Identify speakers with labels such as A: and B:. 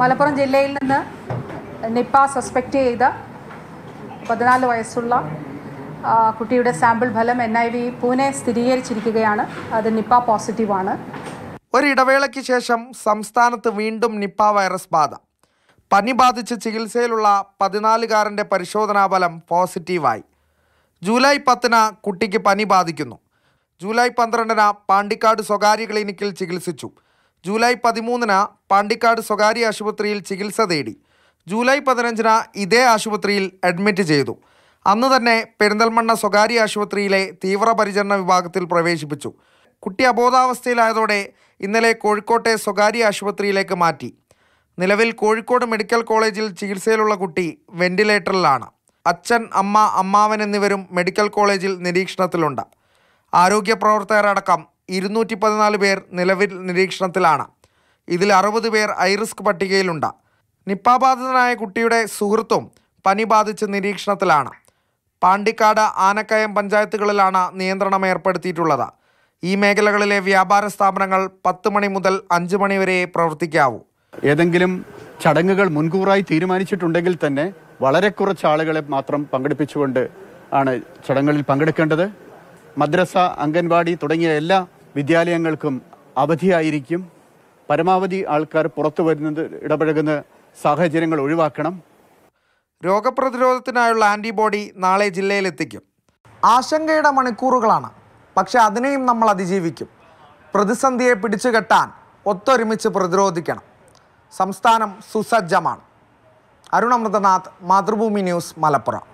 A: മലപ്പുറം ജില്ലയിൽ നിന്ന് Nipah suspect ചെയ്ത പതിനാല് വയസ്സുള്ള കുട്ടിയുടെ സാമ്പിൾ ഫലം എൻ ഐ വി പൂനെ സ്ഥിരീകരിച്ചിരിക്കുകയാണ് അത് നിപ്പ പോസിറ്റീവാണ് ഒരിടവേളയ്ക്ക് ശേഷം സംസ്ഥാനത്ത് വീണ്ടും നിപ്പ
B: വൈറസ് ബാധ പനി ബാധിച്ച് ചികിത്സയിലുള്ള പതിനാലുകാരൻ്റെ പരിശോധനാഫലം പോസിറ്റീവായി ജൂലൈ പത്തിന് കുട്ടിക്ക് പനി ബാധിക്കുന്നു ജൂലൈ പന്ത്രണ്ടിന് പാണ്ടിക്കാട് സ്വകാര്യ ക്ലിനിക്കിൽ ചികിത്സിച്ചു ജൂലൈ പതിമൂന്നിന് പാണ്ടിക്കാട് സ്വകാര്യ ആശുപത്രിയിൽ ചികിത്സ തേടി ജൂലൈ പതിനഞ്ചിന് ഇതേ ആശുപത്രിയിൽ അഡ്മിറ്റ് ചെയ്തു അന്ന് തന്നെ പെരിന്തൽമണ്ണ സ്വകാര്യ ആശുപത്രിയിലെ തീവ്രപരിചരണ വിഭാഗത്തിൽ പ്രവേശിപ്പിച്ചു കുട്ടി അബോധാവസ്ഥയിലായതോടെ ഇന്നലെ കോഴിക്കോട്ടെ സ്വകാര്യ ആശുപത്രിയിലേക്ക് മാറ്റി നിലവിൽ കോഴിക്കോട് മെഡിക്കൽ കോളേജിൽ ചികിത്സയിലുള്ള കുട്ടി വെന്റിലേറ്ററിലാണ് അച്ഛൻ അമ്മ അമ്മാവൻ എന്നിവരും മെഡിക്കൽ കോളേജിൽ നിരീക്ഷണത്തിലുണ്ട് ആരോഗ്യ പ്രവർത്തകരടക്കം ഇരുന്നൂറ്റി പതിനാല് പേർ നിലവിൽ നിരീക്ഷണത്തിലാണ് ഇതിൽ അറുപത് പേർ ഐറിസ്ക് പട്ടികയിലുണ്ട് നിപ്പ ബാധിതനായ കുട്ടിയുടെ സുഹൃത്തും പനി ബാധിച്ച് നിരീക്ഷണത്തിലാണ് പാണ്ടിക്കാട് ആനക്കയം പഞ്ചായത്തുകളിലാണ് നിയന്ത്രണം ഏർപ്പെടുത്തിയിട്ടുള്ളത് ഈ
C: മേഖലകളിലെ വ്യാപാര സ്ഥാപനങ്ങൾ പത്ത് മണി മുതൽ അഞ്ച് മണി വരെ പ്രവർത്തിക്കാവൂ ഏതെങ്കിലും ചടങ്ങുകൾ മുൻകൂറായി തീരുമാനിച്ചിട്ടുണ്ടെങ്കിൽ തന്നെ വളരെ കുറച്ച് ആളുകളെ മാത്രം പങ്കെടുപ്പിച്ചുകൊണ്ട് ആണ് ചടങ്ങുകളിൽ പങ്കെടുക്കേണ്ടത് മദ്രസ അംഗൻവാടി തുടങ്ങിയ എല്ലാ വിദ്യാലയങ്ങൾക്കും അവധിയായിരിക്കും പരമാവധി ആൾക്കാർ പുറത്തു വരുന്നത് ഇടപഴകുന്ന സാഹചര്യങ്ങൾ ഒഴിവാക്കണം രോഗപ്രതിരോധത്തിനായുള്ള ആൻറ്റിബോഡി
B: നാളെ ജില്ലയിലെത്തിക്കും ആശങ്കയുടെ മണിക്കൂറുകളാണ് പക്ഷെ അതിനെയും നമ്മൾ അതിജീവിക്കും പ്രതിസന്ധിയെ പിടിച്ചുകെട്ടാൻ ഒത്തൊരുമിച്ച് പ്രതിരോധിക്കണം സംസ്ഥാനം സുസജ്ജമാണ് അരുണമൃതനാഥ് മാതൃഭൂമി ന്യൂസ് മലപ്പുറം